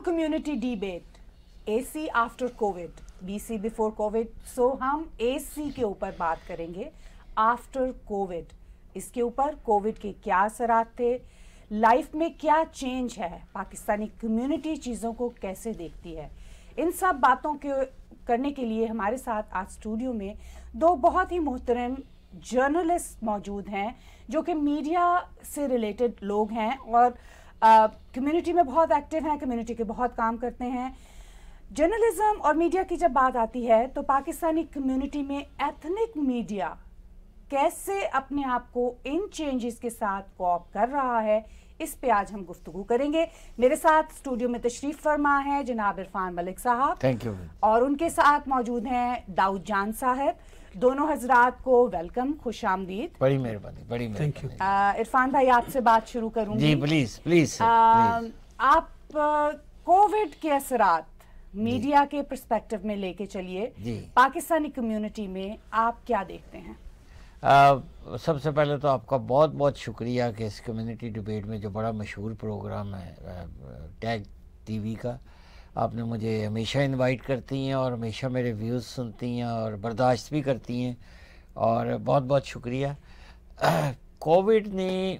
to community debate. AC after COVID, BC before COVID. So हम AC के ऊपर बात करेंगे आफ्टर कोविड इसके ऊपर कोविड के क्या असरात थे लाइफ में क्या चेंज है पाकिस्तानी कम्युनिटी चीज़ों को कैसे देखती है इन सब बातों के करने के लिए हमारे साथ आज स्टूडियो में दो बहुत ही मोहतरम जर्नलिस्ट मौजूद हैं जो कि मीडिया से रिलेटेड लोग हैं और कम्युनिटी uh, में बहुत एक्टिव हैं कम्युनिटी के बहुत काम करते हैं जर्नलिज्म और मीडिया की जब बात आती है तो पाकिस्तानी कम्युनिटी में एथनिक मीडिया कैसे अपने आप को इन चेंजेस के साथ कॉप कर रहा है इस पे आज हम गुफ्तु करेंगे मेरे साथ स्टूडियो में तशरीफ फरमा है जनाब इरफान मलिक साहब थैंक यू और उनके साथ मौजूद हैं दाऊद जान साहब दोनों हजरात को वेलकम खुश आमदीद बड़ी मेहरबानी बड़ी थैंक यू इरफान भाई आपसे बात शुरू करूंगी जी प्लीज प्लीज आप कोविड के असरात मीडिया के परस्पेक्टिव में लेके चलिए पाकिस्तानी कम्युनिटी में आप क्या देखते हैं सबसे पहले तो आपका बहुत बहुत शुक्रिया कि इस कम्युनिटी डिबेट में जो बड़ा मशहूर प्रोग्राम है टैग टीवी का आपने मुझे हमेशा इनवाइट करती हैं और हमेशा मेरे व्यूज़ सुनती हैं और बर्दाश्त भी करती हैं और बहुत बहुत शुक्रिया कोविड ने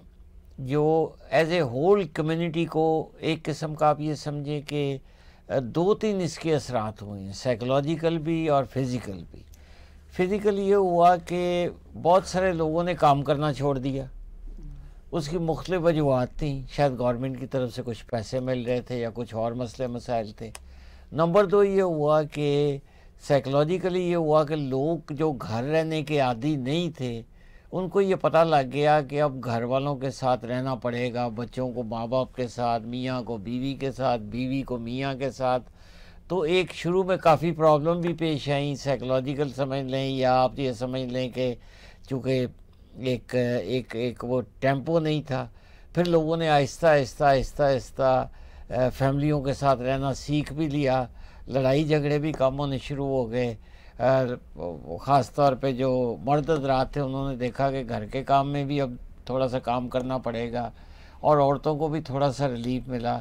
जो एज ए होल कम्युनिटी को एक किस्म का आप ये समझें कि दो तीन इसके असरात हुए हैं साइकोलॉजिकल भी और फिज़िकल भी फिजिकल ये हुआ कि बहुत सारे लोगों ने काम करना छोड़ दिया उसकी मुख्तु वजूहत थी शायद गवर्नमेंट की तरफ से कुछ पैसे मिल रहे थे या कुछ और मसले मसाइल थे नंबर दो ये हुआ कि साइकोलॉजिकली ये हुआ कि लोग जो घर रहने के आदि नहीं थे उनको ये पता लग गया कि अब घर वालों के साथ रहना पड़ेगा बच्चों को माँ बाप के साथ मियाँ को बीवी के साथ बीवी को मियाँ के साथ तो एक शुरू में काफ़ी प्रॉब्लम भी पेश आई साइकोलॉजिकल समझ लें या आप ये समझ लें कि चूँकि एक एक एक वो टेम्पो नहीं था फिर लोगों ने आहिस्ता आहिस्ता आहिस्ता आहिस्ता फैमिलियों के साथ रहना सीख भी लिया लड़ाई झगड़े भी कम होने शुरू हो गए ख़ास तौर पे जो मर्द रात थे उन्होंने देखा कि घर के काम में भी अब थोड़ा सा काम करना पड़ेगा और औरतों को भी थोड़ा सा रिलीफ मिला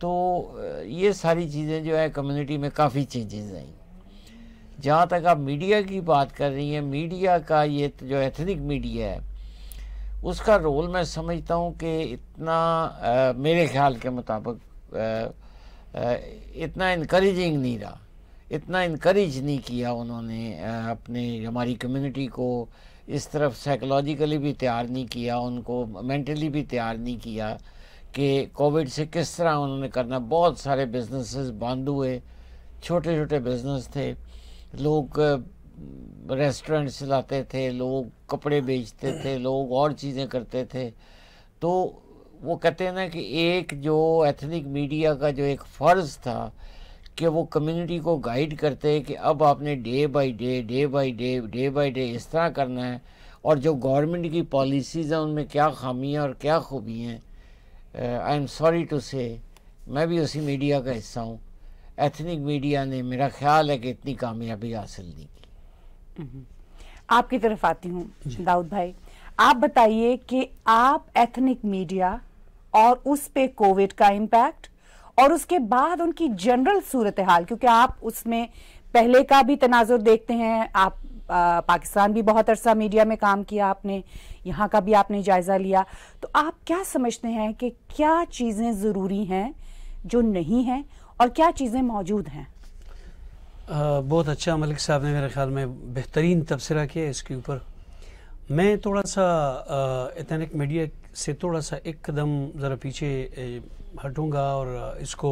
तो ये सारी चीज़ें जो है कम्युनिटी में काफ़ी चेंजेस आई जहाँ तक आप मीडिया की बात कर रही हैं मीडिया का ये जो एथनिक मीडिया है उसका रोल मैं समझता हूँ कि इतना आ, मेरे ख्याल के मुताबिक इतना इनक्रेजिंग नहीं रहा इतना इनक्रेज नहीं किया उन्होंने अपने हमारी कम्युनिटी को इस तरफ साइकोलॉजिकली भी तैयार नहीं किया उनको मेंटली भी तैयार नहीं किया कि कोविड से किस तरह उन्होंने करना बहुत सारे बिजनेसेस बंद हुए छोटे छोटे बिजनेस थे लोग रेस्टोरेंट चलाते थे लोग कपड़े बेचते थे लोग और चीज़ें करते थे तो वो कहते हैं ना कि एक जो एथनिक मीडिया का जो एक फ़र्ज़ था कि वो कम्युनिटी को गाइड करते कि अब आपने day by day day by day day by day इस तरह करना है और जो गवर्नमेंट की पॉलिसीज़ हैं उनमें क्या खामियाँ और क्या खूबियाँ हैं आई एम सॉरी टू से मैं भी उसी मीडिया का हिस्सा हूँ एथनिक मीडिया ने मेरा ख्याल है कि इतनी कामयाबी हासिल नहीं की आपकी तरफ आती हूँ दाऊद भाई आप बताइए कि आप एथनिक मीडिया और उस पे कोविड का इम्पैक्ट और उसके बाद उनकी जनरल सूरत हाल क्योंकि आप उसमें पहले का भी तनाजुर देखते हैं आप आ, पाकिस्तान भी बहुत अरसा मीडिया में काम किया आपने यहाँ का भी आपने जायज़ा लिया तो आप क्या समझते हैं कि क्या चीज़ें ज़रूरी हैं जो नहीं हैं और क्या चीज़ें मौजूद हैं आ, बहुत अच्छा मलिक साहब ने मेरे ख्याल में बेहतरीन तबसरा किया इसके ऊपर मैं थोड़ा सा एथेनिक मीडिया से थोड़ा सा एक कदम ज़रा पीछे हटूंगा और इसको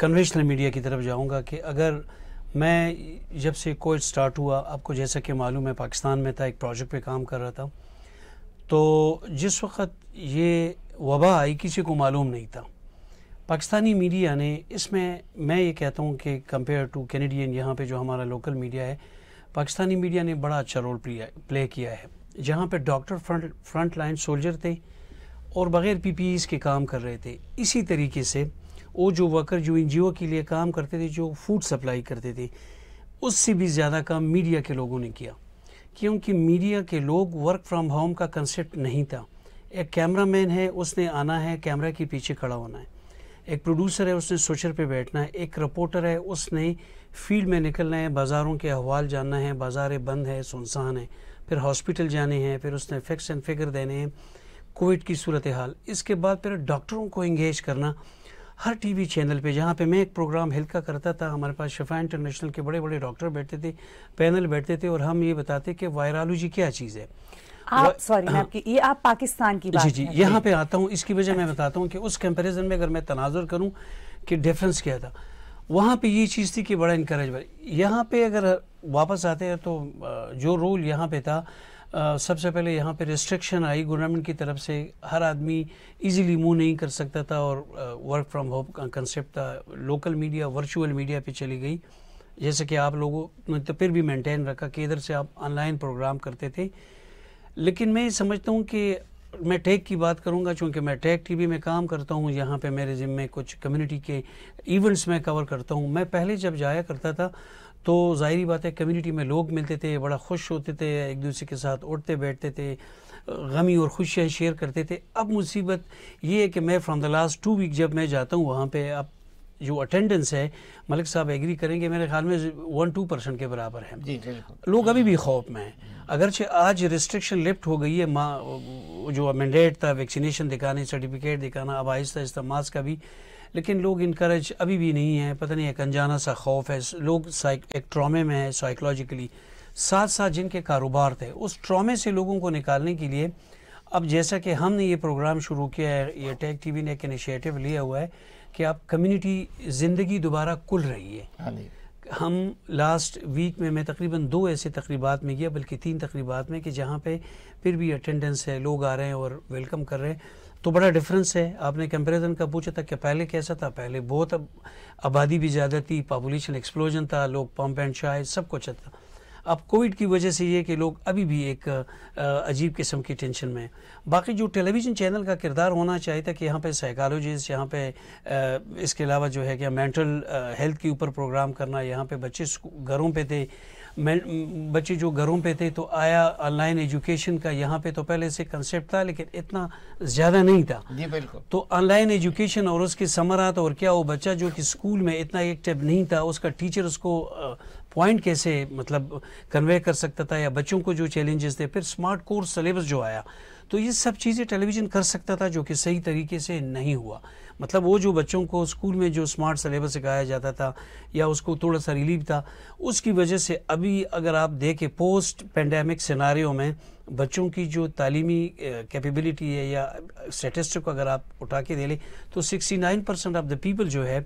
कन्वेंशनल मीडिया की तरफ जाऊंगा कि अगर मैं जब से कोविड स्टार्ट हुआ आपको जैसा कि मालूम है पाकिस्तान में था एक प्रोजेक्ट पे काम कर रहा था तो जिस वक्त ये वबा आई किसी को मालूम नहीं था पाकिस्तानी मीडिया ने इसमें मैं ये कहता हूँ कि कंपेयर टू कैनेडियन यहाँ पे जो हमारा लोकल मीडिया है पाकिस्तानी मीडिया ने बड़ा अच्छा रोल प्ले किया है जहाँ पे doctor front front line soldier थे और बग़ैर पी के काम कर रहे थे इसी तरीके से वो जो वर्कर जो एन के लिए काम करते थे जो फूड सप्लाई करते थे उससे भी ज़्यादा काम मीडिया के लोगों ने किया क्योंकि मीडिया के लोग वर्क फ्रॉम होम का कंसेप्ट नहीं था एक कैमरा मैन है उसने आना है कैमरा के पीछे खड़ा होना है एक प्रोड्यूसर है उसने सोचर पे बैठना है एक रिपोर्टर है उसने फील्ड में निकलना है बाज़ारों के अहवाल जानना है बाज़ारें बंद है सुनसान है फिर हॉस्पिटल जाने हैं फिर उसने फैक्स एंड फिगर देने हैं कोविड की सूरत हाल इसके बाद फिर डॉक्टरों को इंगेज करना हर टीवी चैनल पे जहाँ पे मैं एक प्रोग्राम हेल्थ का करता था हमारे पास शफा इंटरनेशनल के बड़े बड़े डॉक्टर बैठते थे पैनल बैठते थे और हम ये बताते कि वायरलॉजी क्या चीज़ है सॉरी मैं हाँ। आपकी ये आप पाकिस्तान की बात जी जी यहाँ पे आता हूँ इसकी वजह मैं बताता हूँ कि उस कंपेरिजन में अगर मैं तनाजुर करूँ कि डिफरेंस क्या था वहाँ पे ये चीज़ थी कि बड़ा इंकरेज यहाँ पे अगर वापस आते हैं तो जो रोल यहाँ पे था सबसे पहले यहाँ पे रिस्ट्रिक्शन आई गवर्नमेंट की तरफ से हर आदमी इजीली मूव नहीं कर सकता था और वर्क फ्रॉम होम का कंसेप्ट था लोकल मीडिया वर्चुअल मीडिया पे चली गई जैसे कि आप लोगों ने तो फिर भी मेंटेन रखा कि इधर से आप ऑनलाइन प्रोग्राम करते थे लेकिन मैं समझता हूँ कि मैं टेक की बात करूँगा चूंकि मैं टेक वी में काम करता हूँ यहाँ पर मेरे जिम्मे कुछ कम्यूनिटी के इवेंट्स में कवर करता हूँ मैं पहले जब जाया करता था तो ज़ाहरी बात है कम्युनिटी में लोग मिलते थे बड़ा खुश होते थे एक दूसरे के साथ उठते बैठते थे गमी और खुशियाँ शेयर करते थे अब मुसीबत ये है कि मैं from the last two week जब मैं जाता हूँ वहाँ पे अब जो अटेंडेंस है मलिक साहब एग्री करेंगे मेरे ख्याल में वन टू परसेंट के बराबर है जी लोग अभी भी खौफ में हैं अगरचे आज रिस्ट्रिक्शन लिफ्ट हो गई है माँ जो मैंडेट था वैक्सीनेशन दिखाने सर्टिफिकेट दिखाना अब आहिस्ता आहिस्ता मास्क का भी लेकिन लोग इनक्रेज अभी भी नहीं है पता नहीं एक अनजाना सा खौफ है लोग एक ट्रामे में है साइकोलॉजिकली साथ साथ जिनके कारोबार थे उस ट्रामे से लोगों को निकालने के लिए अब जैसा कि हमने ये प्रोग्राम शुरू किया है ये टेक टीवी ने एक इनिशिएटिव लिया हुआ है कि आप कम्युनिटी ज़िंदगी दोबारा कुल रही है हाँ हम लास्ट वीक में मैं तकरीबन दो ऐसे तकरीबात में गया बल्कि तीन तकरीबात में कि जहाँ पे फिर भी अटेंडेंस है लोग आ रहे हैं और वेलकम कर रहे हैं तो बड़ा डिफरेंस है आपने कंपैरिजन का पूछा था कि पहले कैसा था पहले बहुत अब आबादी भी ज़्यादा थी पॉपुलेशन एक्सप्लोजन था लोग पम्प एंड शाय सब कुछ था अब कोविड की वजह से ये कि लोग अभी भी एक अजीब किस्म की टेंशन में बाकी जो टेलीविज़न चैनल का किरदार होना चाहिए था कि यहाँ पे साइकालोजिस्ट यहाँ पे इसके अलावा जो है कि मेंटल हेल्थ के ऊपर प्रोग्राम करना यहाँ पे बच्चे घरों पे थे मैं बच्चे जो घरों पे थे तो आया ऑनलाइन एजुकेशन का यहाँ पे तो पहले से कंसेप्ट था लेकिन इतना ज़्यादा नहीं था जी बिल्कुल तो ऑनलाइन एजुकेशन और उसके समरात और क्या वो बच्चा जो कि स्कूल में इतना एक्टिव नहीं था उसका टीचर उसको पॉइंट कैसे मतलब कन्वे कर सकता था या बच्चों को जो चैलेंजेस थे फिर स्मार्ट कोर्स सिलेबस जो आया तो ये सब चीज़ें टेलीविज़न कर सकता था जो कि सही तरीके से नहीं हुआ मतलब वो जो बच्चों को स्कूल में जो स्मार्ट सलेबस सिखाया जाता था या उसको थोड़ा सा रिलीफ था उसकी वजह से अभी अगर आप देखें पोस्ट पेंडेमिक सिनारियों में बच्चों की जो तालीमी कैपेबिलिटी है या स्टेटिस्टिक को अगर आप उठा के दे लें तो 69 परसेंट ऑफ द पीपल जो है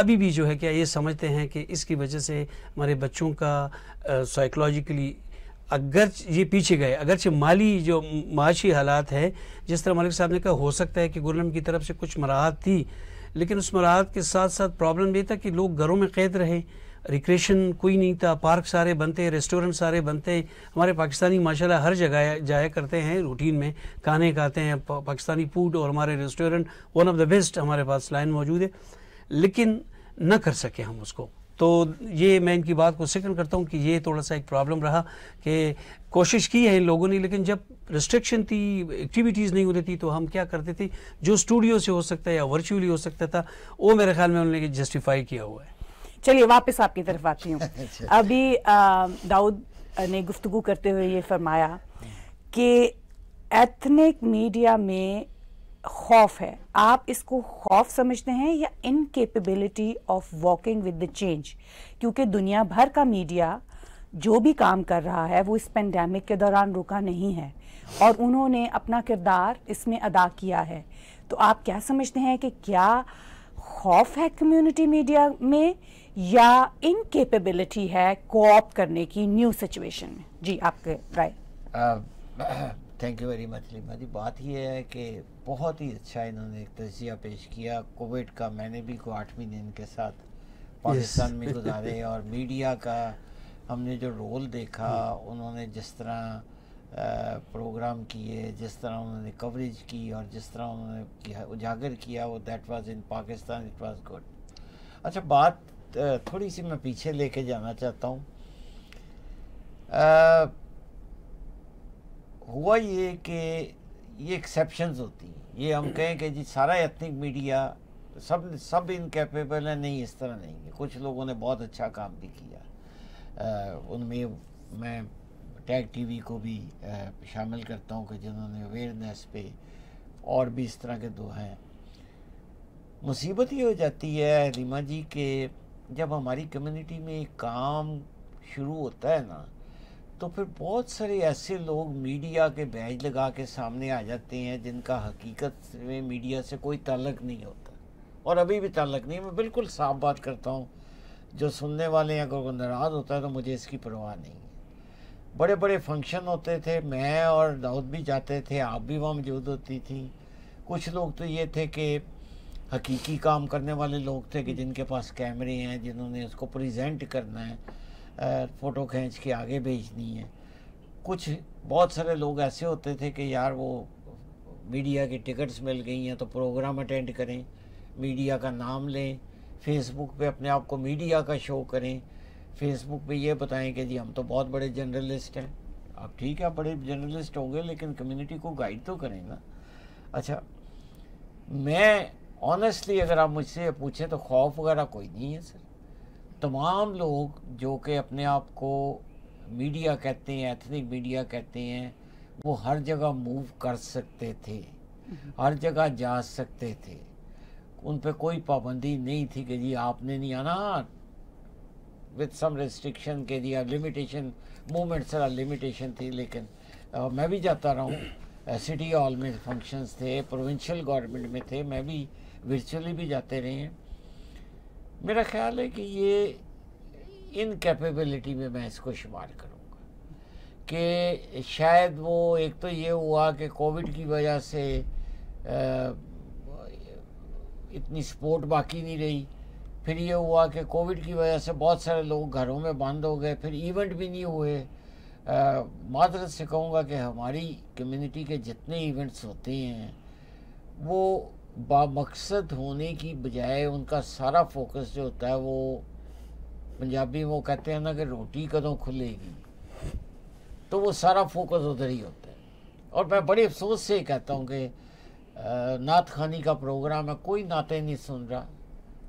अभी भी जो है क्या ये समझते हैं कि इसकी वजह से हमारे बच्चों का साइकोलॉजिकली अगर ये पीछे गए अगरचे माली जो माशी हालात हैं जिस तरह मलिक साहब ने कहा हो सकता है कि गुरम की तरफ से कुछ मराहत थी लेकिन उस मराहत के साथ साथ प्रॉब्लम ये था कि लोग घरों में कैद रहे रिक्रेशन कोई नहीं था पार्क सारे बनते रेस्टोरेंट सारे बनते हमारे पाकिस्तानी माशाल्लाह हर जगह जाया करते हैं रूटीन में खाने खाते हैं पा, पाकिस्तानी फूड और हमारे restaurant one of the best हमारे पास लाइन मौजूद है लेकिन न कर सके हम उसको तो ये मैं इनकी बात को सेकंड करता हूँ कि ये थोड़ा सा एक प्रॉब्लम रहा कि कोशिश की है इन लोगों ने लेकिन जब रिस्ट्रिक्शन थी एक्टिविटीज़ नहीं होती थी तो हम क्या करते थे जो स्टूडियो से हो सकता है या वर्चुअली हो सकता था वो मेरे ख्याल में उन्होंने जस्टिफाई किया हुआ है चलिए वापस आपकी तरफ आती हूँ अच्छा। अभी दाऊद ने गुफ्तु करते हुए ये फरमाया कि एथनिक मीडिया में खौफ है आप इसको खौफ समझते हैं या incapability of walking with the change क्योंकि दुनिया भर का मीडिया जो भी काम कर रहा है वो इस पेंडेमिक के दौरान रुका नहीं है और उन्होंने अपना किरदार इसमें अदा किया है तो आप क्या समझते हैं कि क्या खौफ है कम्युनिटी मीडिया में या इनकेपेबिलिटी है कोऑप करने की न्यू सिचुएशन में जी आपके राय uh, thank you very much लिमा जी बात यह है कि बहुत ही अच्छा इन्होंने एक तजिया पेश किया कोविड का मैंने भी को आठ महीने इनके साथ पाकिस्तान yes. में गुजारे और मीडिया का हमने जो रोल देखा hmm. उन्होंने जिस तरह प्रोग्राम किए जिस तरह उन्होंने कवरेज की और जिस तरह उन्होंने किया, उजागर किया वो that was in Pakistan it was good अच्छा बात थोड़ी सी मैं पीछे लेके जाना चाहता हूँ हुआ ये कि ये एक्सेप्शंस होती हैं ये हम कहें कि जी सारा एथनिक मीडिया सब सब इनकेपेबल है नहीं इस तरह नहीं है कुछ लोगों ने बहुत अच्छा काम भी किया उनमें मैं टैग टीवी को भी शामिल करता हूँ कि जिन्होंने अवेयरनेस पे और भी इस तरह के दो हैं मुसीबत ये हो जाती है रीमा जी के जब हमारी कम्युनिटी में काम शुरू होता है ना तो फिर बहुत सारे ऐसे लोग मीडिया के बैज लगा के सामने आ जाते हैं जिनका हकीकत में मीडिया से कोई ताल्लक नहीं होता और अभी भी ताल्लक नहीं मैं बिल्कुल साफ बात करता हूँ जो सुनने वाले हैं अगर कोई नाराज़ होता है तो मुझे इसकी परवाह नहीं है बड़े बड़े फंक्शन होते थे मैं और दाऊद भी जाते थे आप भी वहाँ मौजूद होती थी कुछ लोग तो ये थे कि हकीकी काम करने वाले लोग थे कि जिनके पास कैमरे हैं जिन्होंने उसको प्रेजेंट करना है फ़ोटो खींच के आगे भेजनी है कुछ बहुत सारे लोग ऐसे होते थे कि यार वो मीडिया की टिकट्स मिल गई हैं तो प्रोग्राम अटेंड करें मीडिया का नाम लें फेसबुक पे अपने आप को मीडिया का शो करें फेसबुक पे ये बताएं कि जी हम तो बहुत बड़े जर्नलिस्ट हैं अब ठीक है आप बड़े जर्नलिस्ट होंगे लेकिन कम्युनिटी को गाइड तो करें ना अच्छा मैं ऑनेस्टली अगर आप मुझसे पूछें तो खौफ वगैरह कोई नहीं है सर तमाम लोग जो कि अपने आप को मीडिया कहते हैं एथनिक मीडिया कहते हैं वो हर जगह मूव कर सकते थे हर जगह जा सकते थे उन पर कोई पाबंदी नहीं थी कि जी आपने नहीं आना विथ सम रिस्ट्रिक्शन के दिया लिमिटेशन मूवमेंट्स लिमिटेशन थी लेकिन आ, मैं भी जाता रहा हूँ सिटी हॉल में फंक्शंस थे प्रोविंशियल गवर्नमेंट में थे मैं भी वर्चुअली भी जाते रहे हैं मेरा ख्याल है कि ये इन कैपेबिलिटी में मैं इसको शुमार करूँगा कि शायद वो एक तो ये हुआ कि कोविड की वजह से इतनी सपोर्ट बाकी नहीं रही फिर ये हुआ कि कोविड की वजह से बहुत सारे लोग घरों में बंद हो गए फिर इवेंट भी नहीं हुए मादरत से कहूँगा कि हमारी कम्युनिटी के जितने इवेंट्स होते हैं वो बामकसद होने की बजाय उनका सारा फोकस जो होता है वो पंजाबी वो कहते हैं ना कि रोटी कदों खुलेगी तो वो सारा फोकस उधर ही होता है और मैं बड़े अफसोस से कहता हूँ कि नात खानी का प्रोग्राम है कोई नाते नहीं सुन रहा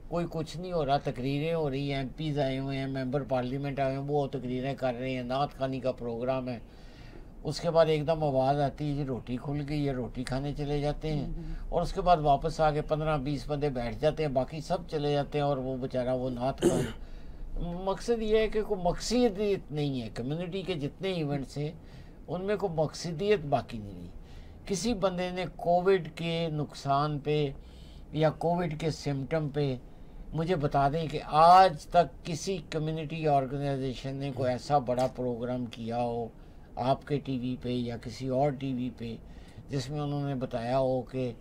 कोई कुछ नहीं हो रहा तकरीरें हो रही हैं एम आए हुए हैं मेंबर पार्लियामेंट आए हुए हैं वो तकरीरें कर रहे हैं नात खानी का प्रोग्राम है उसके बाद एकदम आवाज़ आती है जी रोटी खुल गई है रोटी खाने चले जाते हैं हम्म, हम्म, हम्म। और उसके बाद वापस आके पंद्रह बीस बंदे बैठ जाते हैं बाकी सब चले जाते हैं और वो बेचारा वो नात का मकसद ये है कि कोई मकसदियत नहीं है कम्युनिटी के जितने इवेंट्स हैं उनमें कोई मकसदियत बाकी नहीं रही किसी बंदे ने कोविड के नुकसान पे या कोविड के सिम्टम पे मुझे बता दें कि आज तक किसी कम्युनिटी ऑर्गेनाइजेशन ने कोई ऐसा बड़ा प्रोग्राम किया हो आपके टीवी पे या किसी और टीवी पे जिसमें उन्होंने बताया हो कि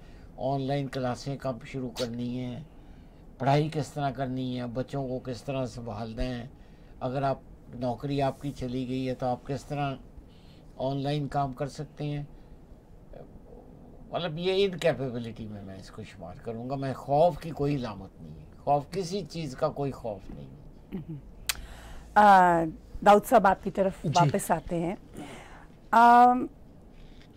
ऑनलाइन क्लासें कब शुरू करनी है पढ़ाई किस तरह करनी है बच्चों को किस तरह संभालना है अगर आप नौकरी आपकी चली गई है तो आप किस तरह ऑनलाइन काम कर सकते हैं मतलब ये इन कैपेबिलिटी में मैं इसको शुमार करूँगा मैं खौफ की कोई लामत नहीं है खौफ किसी चीज़ का कोई खौफ नहीं है हम्म। दाऊद साहब आपकी तरफ वापस आते हैं आ,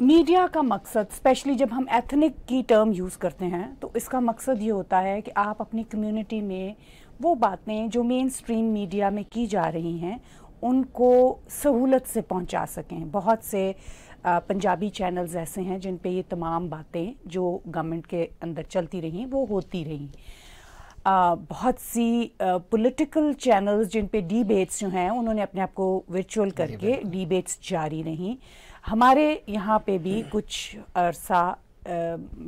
मीडिया का मकसद स्पेशली जब हम एथनिक की टर्म यूज़ करते हैं तो इसका मकसद ये होता है कि आप अपनी कम्युनिटी में वो बातें जो मेन स्ट्रीम मीडिया में की जा रही हैं उनको सहूलत से पहुंचा सकें बहुत से पंजाबी चैनल्स ऐसे हैं जिन पे ये तमाम बातें जो गवर्नमेंट के अंदर चलती रहीं वो होती रहीं बहुत सी पॉलिटिकल चैनल्स जिन पे डिबेट्स जो हैं उन्होंने अपने आप को वर्चुअल करके डिबेट्स जारी नहीं हमारे यहाँ पे भी हम्म। कुछ अरसा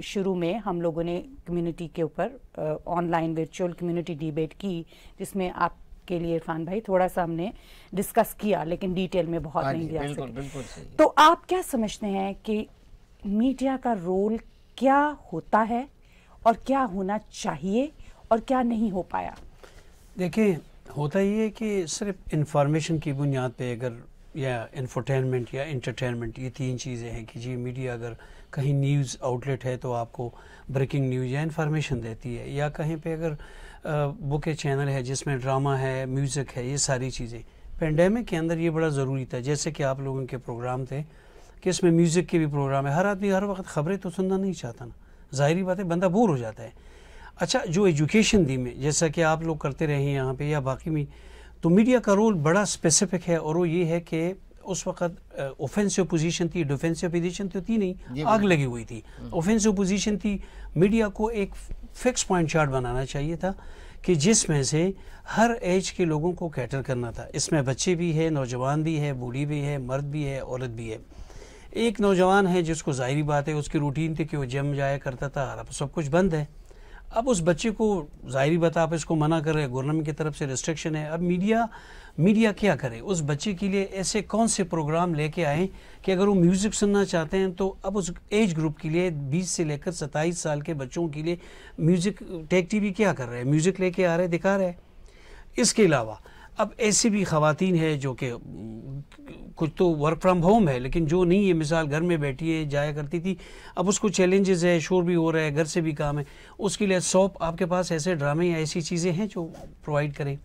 शुरू में हम लोगों ने कम्युनिटी के ऊपर ऑनलाइन वर्चुअल कम्युनिटी डिबेट की जिसमें आप के लिए इरफान भाई थोड़ा सा हमने डिस्कस किया लेकिन डिटेल में बहुत हाँ नहीं दिया बिल्कुल, बिल्कुल तो आप क्या समझते हैं कि मीडिया का रोल क्या होता है और क्या होना चाहिए और क्या नहीं हो पाया देखें होता ये है कि सिर्फ इंफॉर्मेशन की बुनियाद पे अगर या इंफोटेनमेंट या इंटरटेनमेंट ये तीन चीज़ें हैं कि जी मीडिया अगर कहीं न्यूज़ आउटलेट है तो आपको ब्रेकिंग न्यूज़ या इंफॉर्मेशन देती है या कहीं पे अगर बुक चैनल है जिसमें ड्रामा है म्यूज़िक है ये सारी चीज़ें पेंडेमिक के अंदर ये बड़ा ज़रूरी था जैसे कि आप लोगों के प्रोग्राम थे कि इसमें म्यूज़िक के भी प्रोग्राम है हर आदमी हर वक्त खबरें तो सुनना नहीं चाहता ना ज़ाहरी बात है बंदा बोर हो जाता है अच्छा जो एजुकेशन दी में जैसा कि आप लोग करते रहे हैं यहाँ पे या बाकी में तो मीडिया का रोल बड़ा स्पेसिफिक है और वो ये है कि उस वक्त ऑफेंसिव पोजीशन थी डिफेंसिव पोजीशन तो थी नहीं आग लगी हुई थी ऑफेंसिव पोजीशन थी मीडिया को एक फिक्स पॉइंट चार्ट बनाना चाहिए था कि जिसमें से हर एज के लोगों को कैटर करना था इसमें बच्चे भी है नौजवान भी है बूढ़ी भी है मर्द भी है औरत भी है एक नौजवान है जिसको ज़ाहरी बात है उसकी रूटीन थी कि वो जम जाया करता था अब सब कुछ बंद है अब उस बच्चे को जाहिर बता आप इसको मना कर रहे हैं गवर्नमेंट की तरफ से रिस्ट्रिक्शन है अब मीडिया मीडिया क्या करे उस बच्चे के लिए ऐसे कौन से प्रोग्राम लेके आए कि अगर वो म्यूज़िक सुनना चाहते हैं तो अब उस एज ग्रुप के लिए 20 से लेकर 27 साल के बच्चों के लिए म्यूज़िक टेक टीवी क्या कर रहे हैं म्यूज़िक लेके आ रहे दिखा रहे हैं इसके अलावा अब ऐसी भी खातन है जो कि कुछ तो वर्क फ्रॉम होम है लेकिन जो नहीं है मिसाल घर में बैठी है जाया करती थी अब उसको चैलेंजेस है शोर भी हो रहा है घर से भी काम है उसके लिए सॉप आपके पास ऐसे ड्रामे या ऐसी चीज़ें हैं जो प्रोवाइड करें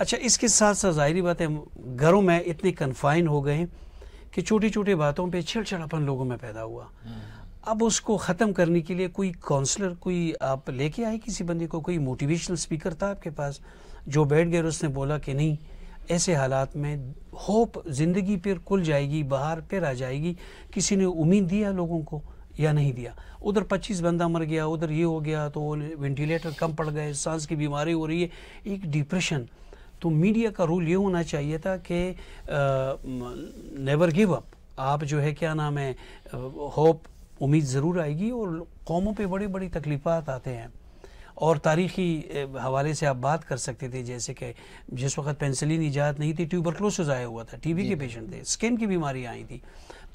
अच्छा इसके साथ साथ ज़ाहरी बात है घरों में इतने कन्फाइन हो गए कि छोटी छोटी बातों पर छिड़छड़ापन लोगों में पैदा हुआ हम्म। अब उसको ख़त्म करने के लिए कोई काउंसलर कोई आप लेके आए किसी बंदे को कोई मोटिवेशनल स्पीकर था आपके पास जो बैठ गए उसने बोला कि नहीं ऐसे हालात में होप ज़िंदगी पर खुल जाएगी बाहर फिर आ जाएगी किसी ने उम्मीद दिया लोगों को या नहीं दिया उधर 25 बंदा मर गया उधर ये हो गया तो वेंटिलेटर कम पड़ गए सांस की बीमारी हो रही है एक डिप्रेशन तो मीडिया का रूल ये होना चाहिए था कि नेवर गिव अप आप जो है क्या नाम है होप उम्मीद ज़रूर आएगी और कौमों पे बड़े बड़ी तकलीफ़ात आते हैं और तारीखी हवाले से आप बात कर सकते थे जैसे कि जिस वक्त पेंसिलिन ईजाद नहीं थी ट्यूबरक्लोसिस आया हुआ था टीबी के पेशेंट थे स्किन की बीमारी आई थी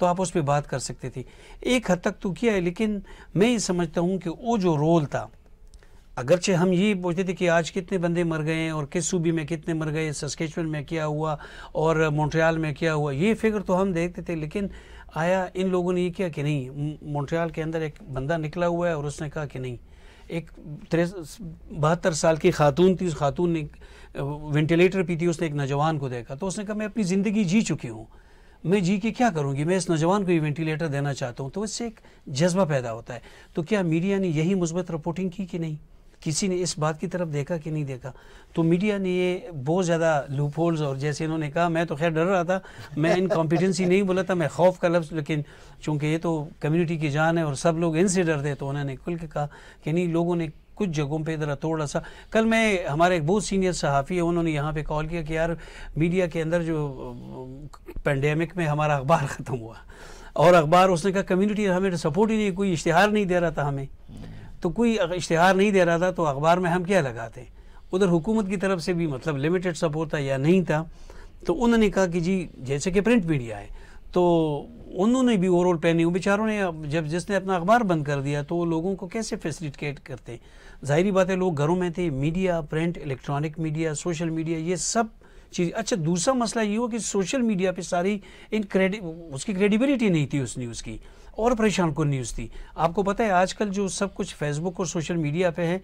तो आप उस पर बात कर सकते थे एक हद तक तो किया है लेकिन मैं ये समझता हूँ कि वो जो रोल था अगरचे हम ये पूछते थे कि आज कितने बंदे मर गए हैं और किस सूबे में कितने मर गए सस्केचवन में क्या हुआ और मोन्ट्रियाल में क्या हुआ ये फिगर तो हम देखते थे लेकिन आया इन लोगों ने ये किया कि नहीं मोन्ट्रियाल के अंदर एक बंदा निकला हुआ है और उसने कहा कि नहीं एक बहत्तर साल की खातून थी उस खातून ने वेंटिलेटर पी थी उसने एक नौजवान को देखा तो उसने कहा मैं अपनी ज़िंदगी जी चुकी हूँ मैं जी के क्या करूँगी मैं इस नौजवान को ये वेंटिलेटर देना चाहता हूँ तो इससे एक जज्बा पैदा होता है तो क्या मीडिया ने यही मुस्बत रिपोर्टिंग की कि नहीं किसी ने इस बात की तरफ देखा कि नहीं देखा तो मीडिया ने ये बहुत ज़्यादा लूप होल्स और जैसे इन्होंने कहा मैं तो खैर डर रहा था मैं इनकॉम्पिटेंसी नहीं बोला था मैं खौफ का लफ्ज़ लेकिन चूंकि ये तो कम्युनिटी की जान है और सब लोग इनसे डरते तो उन्होंने खुल के कहा कि नहीं लोगों ने कुछ जगहों पे ज़रा थोड़ा सा कल मैं हमारे एक बहुत सीनियर सहाफ़ी है उन्होंने यहाँ पे कॉल किया कि यार मीडिया के अंदर जो पेंडेमिक में हमारा अखबार ख़त्म हुआ और अखबार उसने कहा कम्युनिटी हमें सपोर्ट ही नहीं कोई इश्तहार नहीं दे रहा था हमें तो कोई इश्तहार नहीं दे रहा था तो अखबार में हम क्या लगाते उधर हुकूमत की तरफ से भी मतलब लिमिटेड सपोर्ट था या नहीं था तो उन्होंने कहा कि जी जैसे कि प्रिंट मीडिया है तो उन्होंने भी ओवरऑल पेनिंग बेचारों ने जब जिसने अपना अखबार बंद कर दिया तो लोगों को कैसे फैसिलिटेट करते हैं जाहिर बात है लोग घरों में थे media print electronic media social media ये सब चीज़ अच्छा दूसरा मसला ये हुआ कि सोशल मीडिया पे सारी इन क्रेडि उसकी क्रेडिबिलिटी नहीं थी उस न्यूज़ की और परेशान कौन न्यूज़ थी आपको पता है आजकल जो सब कुछ फेसबुक और सोशल मीडिया पे है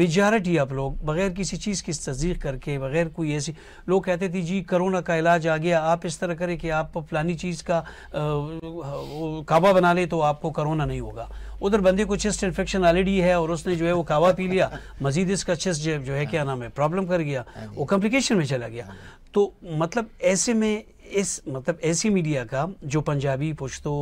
मेजॉरिटी आप लोग बगैर किसी चीज़ की तस्दीक करके बगैर कोई ऐसी लोग कहते थे जी करोना का इलाज आ गया आप इस तरह करें कि आप फलानी चीज़ का काबा बना लें तो आपको करोना नहीं होगा उधर बंदे को चेस्ट इन्फेक्शन ऑलरेडी है और उसने जो है वो कावा पी लिया मजीद इसका चेस्ट जो है क्या नाम है प्रॉब्लम कर गया वो कॉम्प्लिकेशन में चला गया तो मतलब ऐसे में इस मतलब ऐसी मीडिया का जो पंजाबी पुश्तो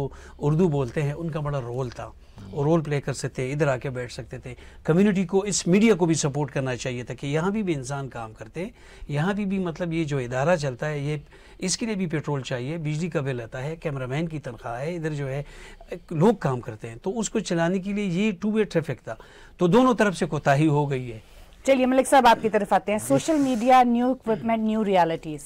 उर्दू बोलते हैं उनका बड़ा रोल था और रोल प्ले कर सकते इधर आके बैठ सकते थे कम्युनिटी को इस मीडिया को भी सपोर्ट करना चाहिए था कि यहाँ भी भी इंसान काम करते हैं यहाँ भी भी मतलब ये जो इदारा चलता है ये इसके लिए भी पेट्रोल चाहिए बिजली का बिल आता है कैमरामैन की तनख्वाह है इधर जो है लोग काम करते हैं तो उसको चलाने के लिए ये टू वे ट्रैफिक था तो दोनों तरफ से कोताही हो गई है चलिए मलिक साहब आपकी तरफ आते हैं social media new equipment new realities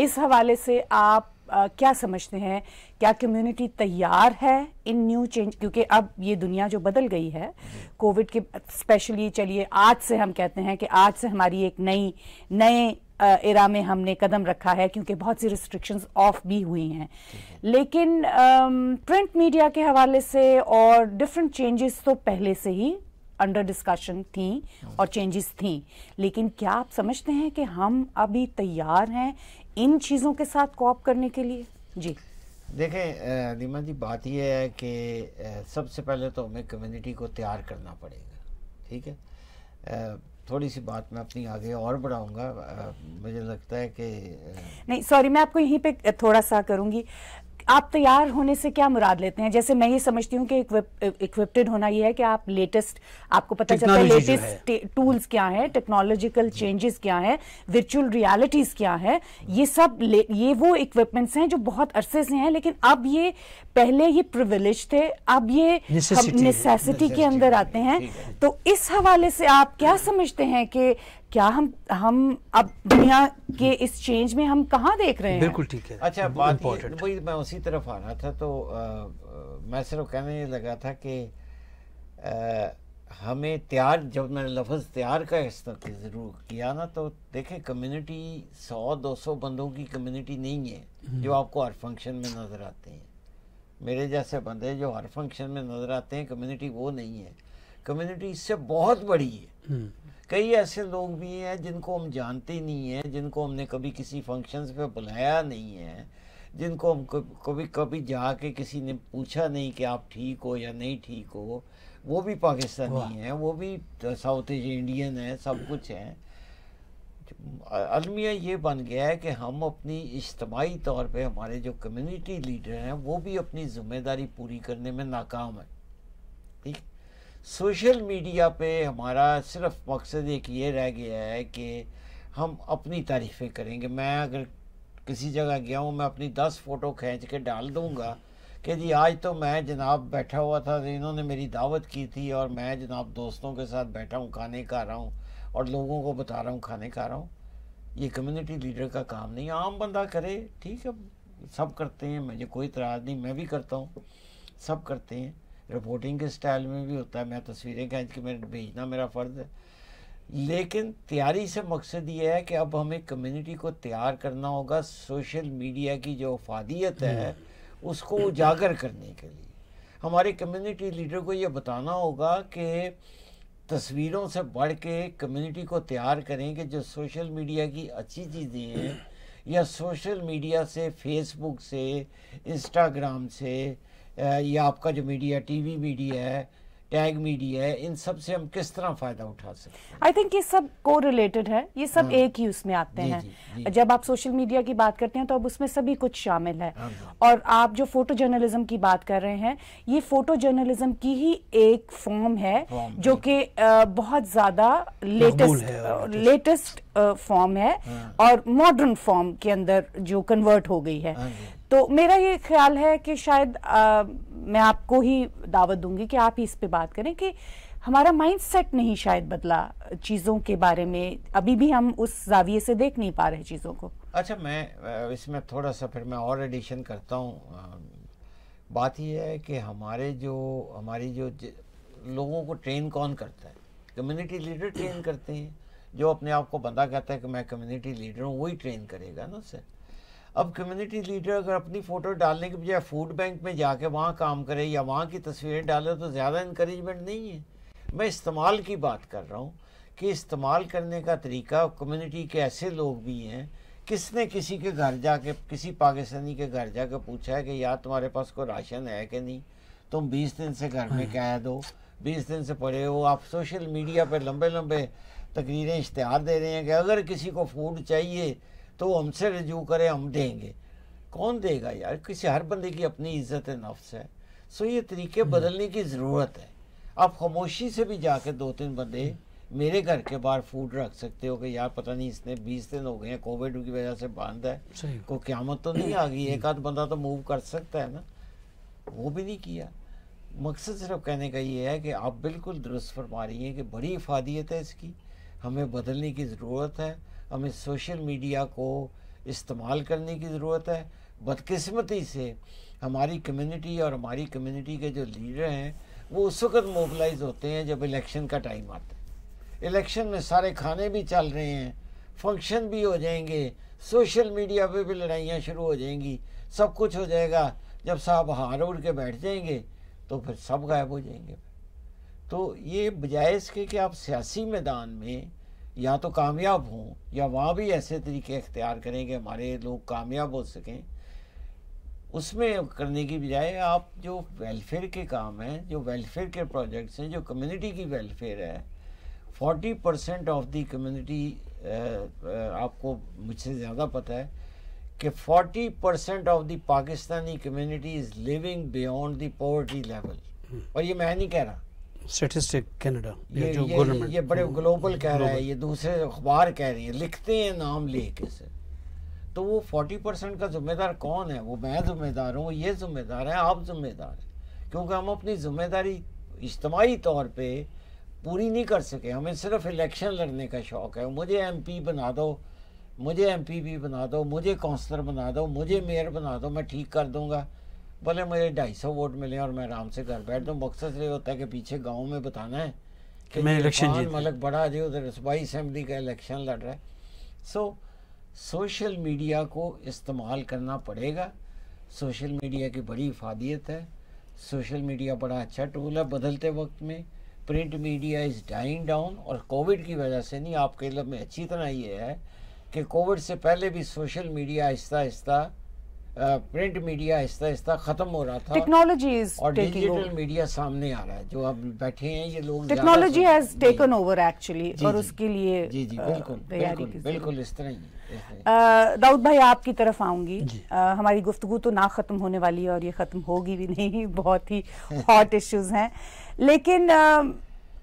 इस हवाले से आप आ, क्या समझते हैं क्या कम्युनिटी तैयार है इन न्यू चेंज क्योंकि अब ये दुनिया जो बदल गई है कोविड के स्पेशली चलिए आज से हम कहते हैं कि आज से हमारी एक नई नए इरा में हमने कदम रखा है क्योंकि बहुत सी रिस्ट्रिक्शंस ऑफ भी हुई हैं लेकिन प्रिंट मीडिया के हवाले से और डिफरेंट चेंजेस तो पहले से ही अंडर डिस्कशन थी और चेंजेस थी लेकिन क्या आप समझते हैं कि हम अभी तैयार हैं इन चीज़ों के साथ कॉप करने के लिए जी देखें रीमा जी बात यह है कि सबसे पहले तो हमें कम्युनिटी को तैयार करना पड़ेगा ठीक है थोड़ी सी बात मैं अपनी आगे और बढ़ाऊंगा मुझे लगता है कि नहीं सॉरी मैं आपको यहीं पे थोड़ा सा करूंगी आप तैयार होने से क्या मुराद लेते हैं जैसे मैं ये समझती हूँ कि इक्विप्टेड होना ये है कि आप लेटेस्ट आपको पता चलता है लेटेस्ट टूल्स क्या है टेक्नोलॉजिकल चेंजेस क्या है वर्चुअल रियलिटीज क्या है ये सब ये वो इक्विपमेंट्स हैं जो बहुत अरसे से हैं लेकिन अब ये पहले ये प्रिविलेज थे अब ये नेसेसिटी के अंदर आते हैं तो इस हवाले से आप क्या समझते हैं कि क्या हम हम अब दुनिया के इस चेंज में हम कहाँ देख रहे हैं बिल्कुल ठीक है अच्छा बात वही मैं उसी तरफ आ रहा था तो आ, मैं सिर्फ कहने लगा था कि आ, हमें तैयार जब मैंने लफ्ज़ तैयार का इस्तेमाल ज़रूर किया ना तो देखें कम्युनिटी सौ दो सौ बंदों की कम्युनिटी नहीं है हम्म। जो आपको हर फंक्शन में नज़र आते हैं मेरे जैसे बंदे जो हर फंक्शन में नज़र आते हैं कम्युनिटी वो नहीं है कम्युनिटी इससे बहुत बड़ी है हम्म। कई ऐसे लोग भी हैं जिनको हम जानते नहीं हैं जिनको हमने कभी किसी फंक्शंस पे बुलाया नहीं है जिनको हम कभी कभी जाके किसी ने पूछा नहीं कि आप ठीक हो या नहीं ठीक हो वो भी पाकिस्तानी हैं वो भी साउथ एशिया इंडियन है सब कुछ है अलमिया ये बन गया है कि हम अपनी इज्तमाही तौर पे हमारे जो कम्युनिटी लीडर हैं वो भी अपनी जिम्मेदारी पूरी करने में नाकाम है सोशल मीडिया पे हमारा सिर्फ मकसद एक ये रह गया है कि हम अपनी तारीफ़ें करेंगे मैं अगर किसी जगह गया हूँ मैं अपनी दस फ़ोटो खींच के डाल दूँगा कि जी आज तो मैं जनाब बैठा हुआ था तो इन्होंने मेरी दावत की थी और मैं जनाब दोस्तों के साथ बैठा हूँ खाने खा रहा हूँ और लोगों को बता रहा हूँ खाने खा रहा हूँ ये कम्युनिटी लीडर का काम नहीं आम बंदा करे ठीक है सब करते हैं मुझे कोई इतराज़ नहीं मैं भी करता हूँ सब करते हैं रिपोर्टिंग के स्टाइल में भी होता है मैं तस्वीरें खींच के मेरे भेजना मेरा फ़र्ज़ है लेकिन तैयारी से मकसद ये है कि अब हमें कम्युनिटी को तैयार करना होगा सोशल मीडिया की जो अफादियत है हम्म। उसको उजागर करने के लिए हमारे कम्युनिटी लीडर को ये बताना होगा कि तस्वीरों से बढ़ के कम्युनिटी को तैयार करें कि जो सोशल मीडिया की अच्छी चीज़ें हैं या सोशल मीडिया से फेसबुक से इंस्टाग्राम से या आपका जो मीडिया टीवी मीडिया है टैग मीडिया है इन सब से हम किस तरह फायदा उठा सकते हैं आई थिंक ये सब को रिलेटेड है ये सब हाँ, एक ही उसमें आते जी, हैं जी, जी. जब आप सोशल मीडिया की बात करते हैं तो अब उसमें सभी कुछ शामिल है हाँ, और आप जो फोटो जर्नलिज्म की बात कर रहे हैं ये फोटो जर्नलिज्म की ही एक फॉर्म है फौर्म जो कि बहुत ज्यादा लेटेस्ट लेटेस्ट फॉर्म है हाँ। और मॉडर्न फॉर्म के अंदर जो कन्वर्ट हो गई है हाँ तो मेरा ये ख्याल है कि शायद आ, मैं आपको ही दावत दूंगी कि आप ही इस पे बात करें कि हमारा माइंड सेट नहीं शायद बदला चीज़ों के बारे में अभी भी हम उस जाविये से देख नहीं पा रहे चीज़ों को अच्छा मैं इसमें थोड़ा सा फिर मैं और एडिशन करता हूँ बात यह है कि हमारे जो हमारी जो लोगों को ट्रेन कौन करता है कम्युनिटी लीडर ट्रेन करते हैं जो अपने आप को बंदा कहता है कि मैं कम्युनिटी लीडर हूँ वही ट्रेन करेगा ना सर अब कम्युनिटी लीडर अगर अपनी फ़ोटो डालने के बजाय फूड बैंक में जाके वहाँ काम करे या वहाँ की तस्वीरें डाले तो ज़्यादा इंक्रेजमेंट नहीं है मैं इस्तेमाल की बात कर रहा हूँ कि इस्तेमाल करने का तरीका कम्युनिटी के ऐसे लोग भी हैं किसने किसी के घर जाके किसी पाकिस्तानी के घर जाके पूछा है कि यार तुम्हारे पास कोई राशन है कि नहीं तुम बीस दिन से घर में हाँ। कैद हो बीस दिन से पड़े हो आप सोशल मीडिया पर लंबे लंबे तकरीरें इश्तहार दे रहे हैं कि अगर किसी को फूड चाहिए तो हमसे रजू करें हम देंगे कौन देगा यार किसी हर बंदे की अपनी इज्जत नफ्स है सो ये तरीके हम्म। बदलने की ज़रूरत है आप खामोशी से भी जाके दो तीन बंदे मेरे घर के बाहर फूड रख सकते हो कि यार पता नहीं इसने बीस दिन हो गए हैं कोविड की वजह से बंद है को क्यामत तो नहीं आ गई एक आध बंदा तो मूव कर सकता है ना वो भी नहीं किया मकसद सिर्फ कहने का ये है कि आप बिल्कुल दुरुस्त फरमा रही हैं कि बड़ी अफादियत है इसकी हमें बदलने की ज़रूरत है हमें सोशल मीडिया को इस्तेमाल करने की ज़रूरत है बदकिस्मती से हमारी कम्युनिटी और हमारी कम्युनिटी के जो लीडर हैं वो उस वक्त मोबलाइज होते हैं जब इलेक्शन का टाइम आता है इलेक्शन में सारे खाने भी चल रहे हैं फंक्शन भी हो जाएंगे सोशल मीडिया पे भी लड़ाइयाँ शुरू हो जाएंगी सब कुछ हो जाएगा जब साहब हार उड़ के बैठ जाएंगे तो फिर सब गायब हो जाएंगे तो ये बजाय इसके कि आप सियासी मैदान में या तो कामयाब हों या वहाँ भी ऐसे तरीके अख्तियार करें कि हमारे लोग कामयाब हो सकें उसमें करने की बजाय आप जो वेलफेयर के काम हैं जो वेलफेयर के प्रोजेक्ट्स हैं जो कम्युनिटी की वेलफेयर है forty percent of the community आपको मुझसे ज़्यादा पता है कि forty percent of the Pakistani community is living beyond the poverty level और ये मैं नहीं कह रहा स्टेटिस्टिक कनाडा ये, जो गवर्नमेंट ये बड़े ग्लोबल hmm. कह रहा है ये दूसरे अखबार कह रही है लिखते हैं नाम लेके से तो वो फोर्टी परसेंट का जिम्मेदार कौन है वो मैं जिम्मेदार हूँ ये जिम्मेदार है आप जिम्मेदार हैं क्योंकि हम अपनी जिम्मेदारी इज्तमाही तौर पर पूरी नहीं कर सके हमें सिर्फ इलेक्शन लड़ने का शौक़ है मुझे एम पी बना दो मुझे एम पी भी बना दो मुझे काउंसलर बना दो मुझे मेयर बना दो मैं ठीक कर दूँगा भले मुझे ढाई सौ वोट मिले और मैं आराम से घर बैठ दूँ मकसद ये होता है कि पीछे गाँव में बताना है कि मैं इलेक्शन मलक बड़ा जी उधर सूबाई असम्बली का इलेक्शन लड़ रहा है सो सोशल मीडिया को इस्तेमाल करना पड़ेगा सोशल मीडिया की बड़ी अफादियत है सोशल मीडिया बड़ा अच्छा टूल है बदलते वक्त में print media is dying down और कोविड की वजह से नहीं आपके लिए में अच्छी तरह ये है कि कोविड से पहले भी सोशल मीडिया आहिस्ता आहिस्ता प्रिंट मीडिया आहिस्ता आहिस्ता ख़त्म हो रहा था टेक्नोलॉजी और डिजिटल मीडिया सामने आ रहा है जो अब बैठे हैं ये लोग technology has taken over actually और उसके लिए जी जी बिल्कुल बिल्कुल, इस तरह ही दाऊद भाई आपकी तरफ आऊंगी हमारी गुफ्तगु तो ना ख़त्म होने वाली है और ये ख़त्म होगी भी नहीं बहुत ही हॉट इश्यूज़ हैं लेकिन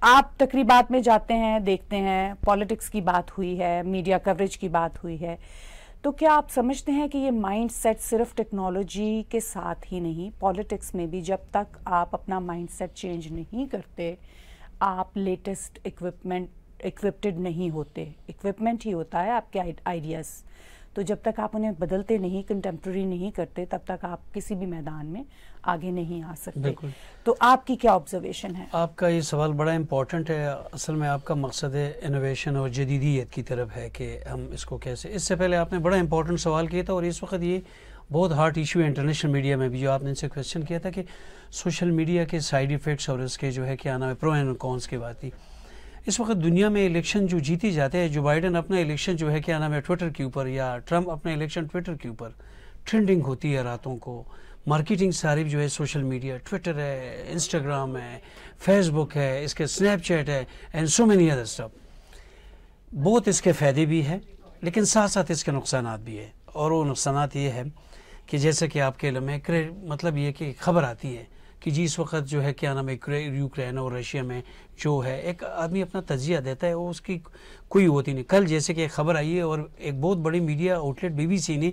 आप तकरीबात में जाते हैं देखते हैं पॉलिटिक्स की बात हुई है मीडिया कवरेज की बात हुई है तो क्या आप समझते हैं कि ये माइंड सेट सिर्फ टेक्नोलॉजी के साथ ही नहीं पॉलिटिक्स में भी जब तक आप अपना माइंड सेट चेंज नहीं करते आप लेटेस्ट इक्विपमेंट इक्विप्टेड नहीं होते इक्विपमेंट ही होता है आपके आइडियाज़ तो जब तक आप उन्हें बदलते नहीं कंटेम्प्रेरी नहीं करते तब तक आप किसी भी मैदान में आगे नहीं आ सकते तो आपकी क्या ऑब्जर्वेशन है आपका ये सवाल बड़ा इंपॉर्टेंट है असल में आपका मकसद है इनोवेशन और जदीदियत की तरफ है कि हम इसको कैसे इससे पहले आपने बड़ा इंपॉर्टेंट सवाल किया था और इस वक्त ये बहुत हार्ट इशू है इंटरनेशनल मीडिया में भी जो आपने इनसे क्वेश्चन किया था कि सोशल मीडिया के साइड इफ़ेक्ट्स और इसके जो है क्या नाम है प्रो एंड कॉन्स की बात थी इस वक्त दुनिया में इलेक्शन जो जीते जाते हैं जो बाइडन अपना इलेक्शन जो है क्या नाम है ट्विटर के ऊपर या ट्रम्प अपना इलेक्शन ट्विटर के ऊपर ट्रेंडिंग होती है रातों को मार्केटिंग सारी जो है सोशल मीडिया ट्विटर है इंस्टाग्राम है फेसबुक है इसके स्नैपचैट है and so many other stuff बहुत इसके फ़ायदे भी हैं लेकिन साथ साथ इसके नुकसान भी है और वो नुकसान ये है कि जैसे कि आपके लम्हे मतलब ये कि खबर आती है कि जी इस वक्त जो है क्या नाम है यूक्रेन और रशिया में जो है एक आदमी अपना तजिया देता है वो उसकी कोई होती नहीं कल जैसे कि एक खबर आई है और एक बहुत बड़ी मीडिया आउटलेट बीबीसी ने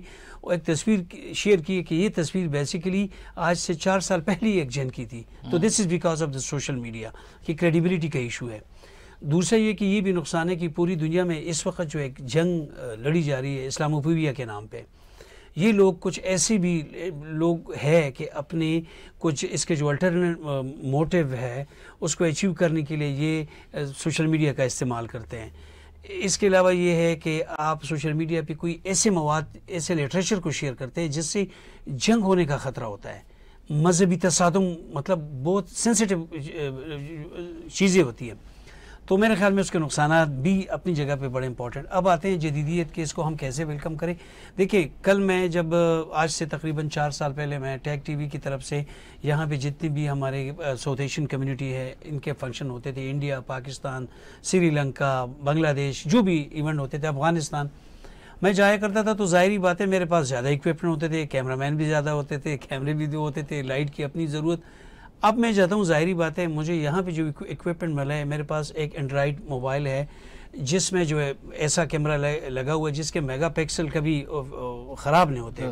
एक तस्वीर शेयर की है कि ये तस्वीर बेसिकली आज से चार साल पहले ही एक जन की थी तो this is because of the social media की क्रेडिबिलिटी का इशू है दूसरा ये कि ये भी नुकसान है कि पूरी दुनिया में इस वक्त जो एक जंग लड़ी जा रही है इस्लामोफोबिया के नाम पर ये लोग कुछ ऐसे भी लोग हैं कि अपने कुछ इसके जो अल्टरनेट मोटिव है उसको अचीव करने के लिए ये सोशल मीडिया का इस्तेमाल करते हैं इसके अलावा ये है कि आप सोशल मीडिया पे कोई ऐसे मवाद ऐसे लिटरेचर को शेयर करते हैं जिससे जंग होने का ख़तरा होता है मजहबी तसादम मतलब बहुत सेंसिटिव चीज़ें होती हैं तो मेरे ख्याल में उसके नुकसान भी अपनी जगह पे बड़े इंपॉर्टेंट अब आते हैं जदीदियत के इसको हम कैसे वेलकम करें देखिए कल मैं जब आज से तकरीबन चार साल पहले मैं टैग टीवी की तरफ से यहाँ पे जितनी भी हमारे साउथ एशियन कम्युनिटी है इनके फंक्शन होते थे इंडिया पाकिस्तान श्रीलंका बांग्लादेश जो भी इवेंट होते थे अफगानिस्तान मैं जाया करता था तो जाहिर बात है मेरे पास ज़्यादा इक्विपमेंट होते थे कैमरामैन भी ज़्यादा होते थे कैमरे भी होते थे लाइट की अपनी ज़रूरत अब मैं चाहता हूँ ज़ाहरी बात है मुझे यहाँ पे जो इक्विपमेंट मिला है मेरे पास एक एंड्राइड मोबाइल है जिसमें जो है ऐसा कैमरा लगा हुआ है जिसके मेगापिक्सल कभी ख़राब नहीं होते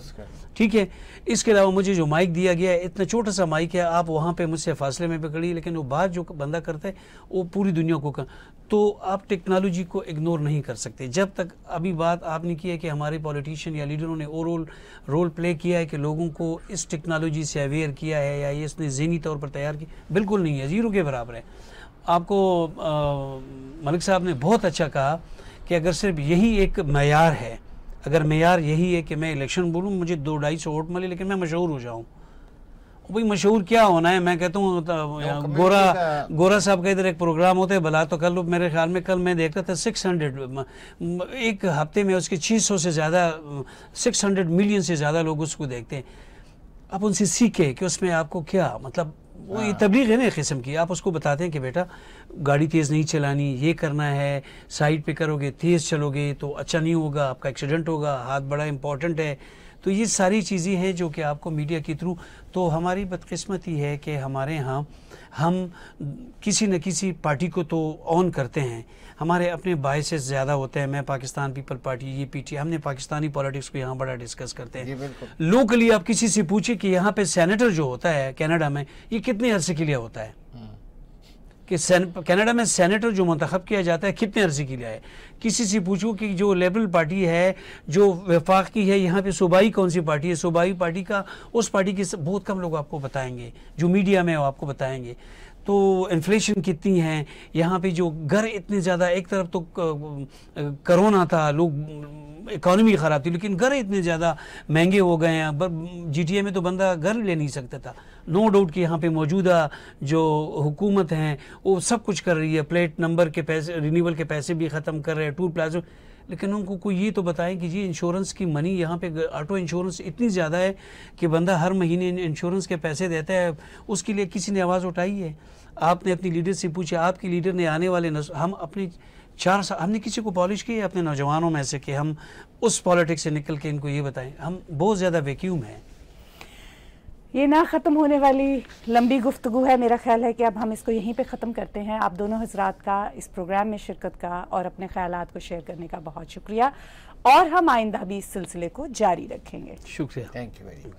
ठीक है इसके अलावा मुझे जो माइक दिया गया है इतना छोटा सा माइक है आप वहाँ पे मुझसे फासले में पकड़िए लेकिन वो बात जो बंदा करता है वो पूरी दुनिया को कर तो आप टेक्नोलॉजी को इग्नोर नहीं कर सकते जब तक अभी बात आपने की है कि हमारे पॉलिटिशियन या लीडरों ने वो रोल रोल प्ले किया है कि लोगों को इस टेक्नोलॉजी से अवेयर किया है या इसने जहनी तौर पर तैयार किया बिल्कुल नहीं है ज़ीरो के बराबर है आपको मलिक साहब ने बहुत अच्छा कहा कि अगर सिर्फ यही एक मैार है अगर मैार यही है कि मैं इलेक्शन बोलूँ मुझे दो ढाई सौ वोट मिले लेकिन मैं मशहूर हो जाऊँ भाई मशहूर क्या होना है मैं कहता हूँ गोरा गोरा साहब का इधर एक प्रोग्राम होता है भला तो कल मेरे ख्याल में कल मैं देखता था सिक्स हंड्रेड एक हफ्ते में उसके छः सौ से ज़्यादा सिक्स हंड्रेड मिलियन से ज़्यादा लोग उसको देखते हैं आप उनसे सीखे कि उसमें आपको क्या मतलब वो ये हाँ। तबलीग है ना एक किस्म की आप उसको बताते हैं कि बेटा गाड़ी तेज़ नहीं चलानी ये करना है साइड पे करोगे तेज़ चलोगे तो अच्छा नहीं होगा आपका एक्सीडेंट होगा हाथ बड़ा इंपॉर्टेंट है तो ये सारी चीज़ें हैं जो कि आपको मीडिया के थ्रू तो हमारी बदकस्मती है कि हमारे यहाँ हम किसी न किसी पार्टी को तो ऑन करते हैं हमारे अपने बायसेस ज़्यादा होते हैं मैं पाकिस्तान पीपल पार्टी ये पीटी हमने पाकिस्तानी पॉलिटिक्स को यहाँ बड़ा डिस्कस करते हैं लोकली आप किसी से पूछे कि यहाँ पे सेनेटर जो होता है कनाडा में ये कितने अरसे के लिए होता है हम्म। कि कनाडा में सेनेटर जो मंतखब किया जाता है कितने अर्जी के लिए आए किसी से पूछो कि जो लेबरल पार्टी है जो वफाक की है यहाँ पे सूबाई कौन सी पार्टी है सूबाई पार्टी का उस पार्टी के बहुत कम लोग आपको बताएंगे जो मीडिया में हो आपको बताएंगे तो इन्फ्लेशन कितनी है यहाँ पे जो घर इतने ज़्यादा एक तरफ तो करोना था लोग इकॉनमी ख़राब थी लेकिन घर इतने ज़्यादा महंगे हो गए हैं जी में तो बंदा घर ले नहीं सकता था नो डाउट कि यहाँ पे मौजूदा जो हुकूमत हैं वो सब कुछ कर रही है प्लेट नंबर के पैसे रिनीवल के पैसे भी ख़त्म कर रहे हैं टूर प्लाजो लेकिन उनको कोई ये तो बताएं कि जी इंश्योरेंस की मनी यहाँ पे ऑटो इंश्योरेंस इतनी ज़्यादा है कि बंदा हर महीने इंश्योरेंस के पैसे देता है उसके लिए किसी ने आवाज़ उठाई है आपने अपनी लीडर से पूछा आपकी लीडर ने आने वाले नस, हम अपने चार साल हमने किसी को पॉलिश की है अपने नौजवानों में से कि हम उस पॉलिटिक्स से निकल के इनको ये बताएं हम बहुत ज़्यादा वैक्यूम हैं ये ना ख़त्म होने वाली लंबी गुफ्तु है मेरा ख्याल है कि अब हम इसको यहीं पे ख़त्म करते हैं आप दोनों हजरात का इस प्रोग्राम में शिरकत का और अपने ख्याल को शेयर करने का बहुत शुक्रिया और हम आइंदा भी इस सिलसिले को जारी रखेंगे शुक्रिया थैंक यू वेरी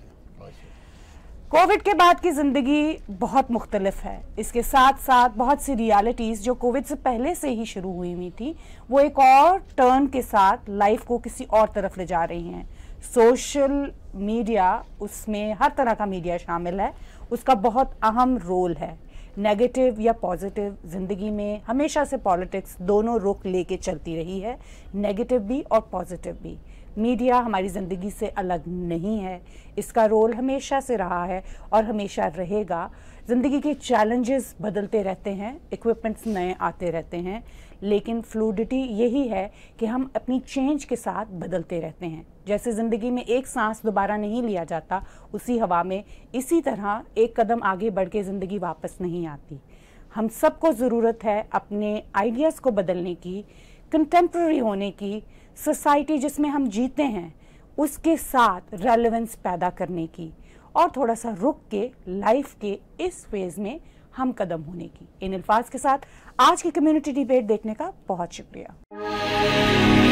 कोविड के बाद की ज़िंदगी बहुत मुख्तलफ है इसके साथ साथ बहुत सी रियालिटीज़ जो कोविड से पहले से ही शुरू हुई हुई थी वो एक और टर्न के साथ लाइफ को किसी और तरफ ले जा रही हैं सोशल मीडिया उसमें हर तरह का मीडिया शामिल है उसका बहुत अहम रोल है नेगेटिव या पॉजिटिव ज़िंदगी में हमेशा से पॉलिटिक्स दोनों रुख लेके चलती रही है नेगेटिव भी और पॉजिटिव भी मीडिया हमारी ज़िंदगी से अलग नहीं है इसका रोल हमेशा से रहा है और हमेशा रहेगा ज़िंदगी के चैलेंजेस बदलते रहते हैं इक्विपमेंट्स नए आते रहते हैं लेकिन फ्लूडिटी यही है कि हम अपनी चेंज के साथ बदलते रहते हैं जैसे ज़िंदगी में एक सांस दोबारा नहीं लिया जाता उसी हवा में इसी तरह एक कदम आगे बढ़ के ज़िंदगी वापस नहीं आती हम सबको ज़रूरत है अपने आइडियाज़ को बदलने की कंटेम्प्रेरी होने की सोसाइटी जिसमें हम जीते हैं उसके साथ रेलेवेंस पैदा करने की और थोड़ा सा रुक के लाइफ के इस फेज़ में हम कदम होने की इन अल्फाज के साथ आज की कम्युनिटी डिबेट देखने का बहुत शुक्रिया